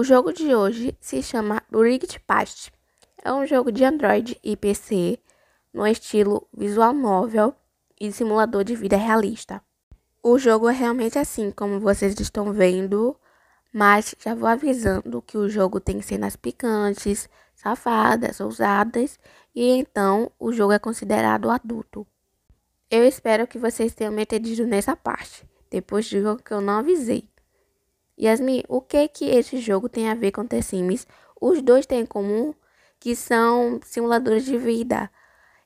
O jogo de hoje se chama Rigged Past. É um jogo de Android e PC no estilo visual novel e simulador de vida realista. O jogo é realmente assim como vocês estão vendo, mas já vou avisando que o jogo tem cenas picantes, safadas, ousadas e então o jogo é considerado adulto. Eu espero que vocês tenham me entendido nessa parte, depois digam que eu não avisei. Yasmin, o que que esse jogo tem a ver com The Sims? Os dois têm em comum que são simuladores de vida.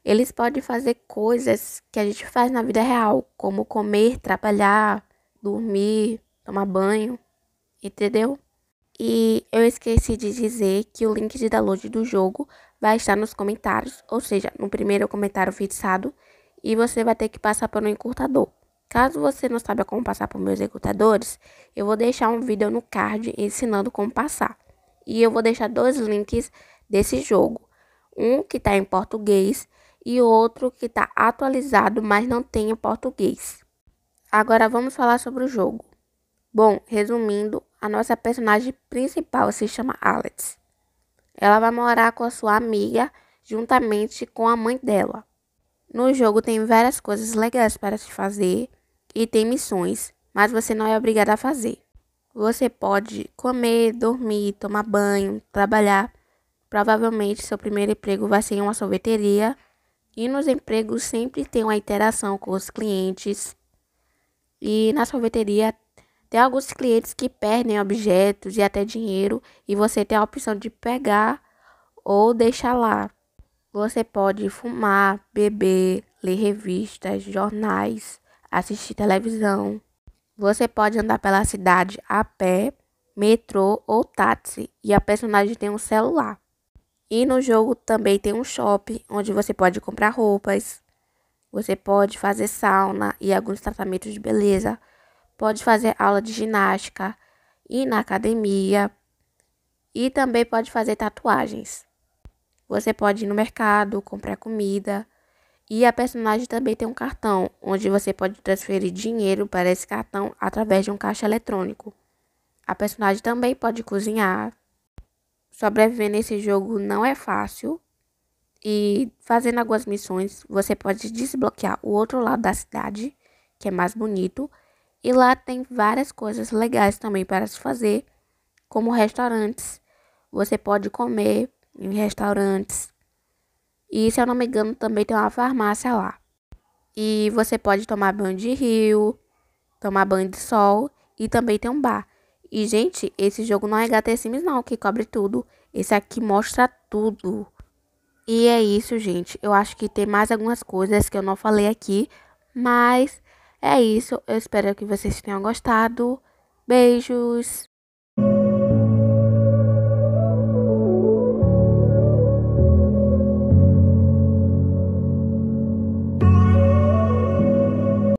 Eles podem fazer coisas que a gente faz na vida real, como comer, trabalhar, dormir, tomar banho, entendeu? E eu esqueci de dizer que o link de download do jogo vai estar nos comentários, ou seja, no primeiro comentário fixado, e você vai ter que passar por um encurtador. Caso você não saiba como passar por meus executadores, eu vou deixar um vídeo no card ensinando como passar. E eu vou deixar dois links desse jogo. Um que está em português e outro que está atualizado, mas não tem em português. Agora vamos falar sobre o jogo. Bom, resumindo, a nossa personagem principal se chama Alex. Ela vai morar com a sua amiga juntamente com a mãe dela. No jogo tem várias coisas legais para se fazer e tem missões, mas você não é obrigado a fazer. Você pode comer, dormir, tomar banho, trabalhar. Provavelmente seu primeiro emprego vai ser em uma sorveteria. E nos empregos sempre tem uma interação com os clientes. E na sorveteria tem alguns clientes que perdem objetos e até dinheiro e você tem a opção de pegar ou deixar lá. Você pode fumar, beber, ler revistas, jornais assistir televisão. Você pode andar pela cidade a pé, metrô ou táxi e a personagem tem um celular. E no jogo também tem um shopping onde você pode comprar roupas, você pode fazer sauna e alguns tratamentos de beleza, pode fazer aula de ginástica, ir na academia e também pode fazer tatuagens. Você pode ir no mercado, comprar comida e a personagem também tem um cartão, onde você pode transferir dinheiro para esse cartão através de um caixa eletrônico. A personagem também pode cozinhar. Sobreviver nesse jogo não é fácil. E fazendo algumas missões, você pode desbloquear o outro lado da cidade, que é mais bonito. E lá tem várias coisas legais também para se fazer, como restaurantes. Você pode comer em restaurantes. E se eu não me engano, também tem uma farmácia lá. E você pode tomar banho de rio, tomar banho de sol e também tem um bar. E, gente, esse jogo não é HT Sims não, que cobre tudo. Esse aqui mostra tudo. E é isso, gente. Eu acho que tem mais algumas coisas que eu não falei aqui. Mas é isso. Eu espero que vocês tenham gostado. Beijos!